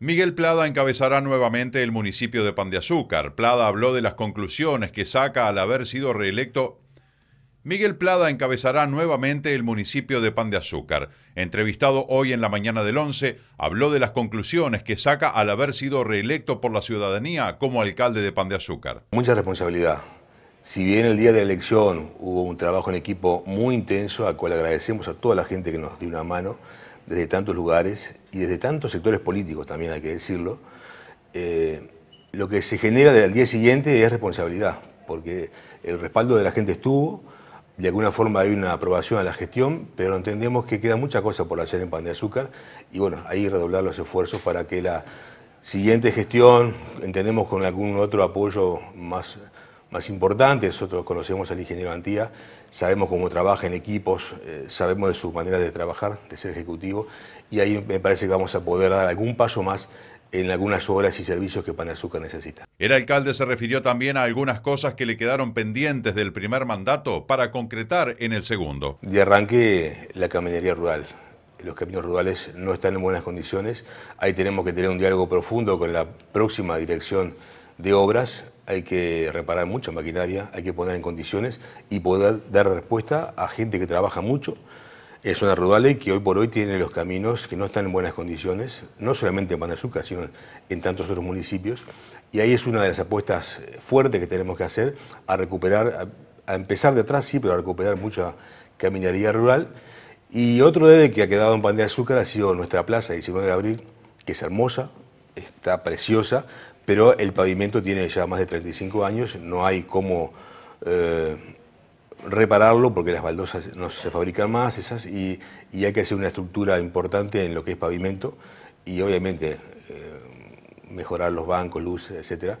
Miguel Plada encabezará nuevamente el municipio de Pan de Azúcar. Plada habló de las conclusiones que saca al haber sido reelecto. Miguel Plada encabezará nuevamente el municipio de Pan de Azúcar. Entrevistado hoy en la mañana del 11, habló de las conclusiones que saca al haber sido reelecto por la ciudadanía como alcalde de Pan de Azúcar. Mucha responsabilidad. Si bien el día de la elección hubo un trabajo en equipo muy intenso, al cual agradecemos a toda la gente que nos dio una mano, desde tantos lugares y desde tantos sectores políticos también hay que decirlo, eh, lo que se genera del día siguiente es responsabilidad, porque el respaldo de la gente estuvo, de alguna forma hay una aprobación a la gestión, pero entendemos que queda mucha cosa por hacer en pan de azúcar y bueno, ahí redoblar los esfuerzos para que la siguiente gestión, entendemos con algún otro apoyo más más importante. Nosotros conocemos al ingeniero Antía, sabemos cómo trabaja en equipos, eh, sabemos de sus maneras de trabajar, de ser ejecutivo, y ahí me parece que vamos a poder dar algún paso más en algunas obras y servicios que Panazúca necesita. El alcalde se refirió también a algunas cosas que le quedaron pendientes del primer mandato para concretar en el segundo. De arranque, la caminería rural. Los caminos rurales no están en buenas condiciones. Ahí tenemos que tener un diálogo profundo con la próxima dirección de obras hay que reparar mucha maquinaria, hay que poner en condiciones y poder dar respuesta a gente que trabaja mucho. Es una y que hoy por hoy tiene los caminos que no están en buenas condiciones, no solamente en Azúcar sino en tantos otros municipios. Y ahí es una de las apuestas fuertes que tenemos que hacer a recuperar, a, empezar de atrás, sí, pero a recuperar mucha caminaría rural. Y otro debe que ha quedado en pan de azúcar ha sido nuestra plaza, 19 de abril, que es hermosa, está preciosa, pero el pavimento tiene ya más de 35 años, no hay cómo eh, repararlo porque las baldosas no se fabrican más, esas, y, hay que hacer una estructura importante en lo que es pavimento y obviamente eh, mejorar los bancos, luces, etc.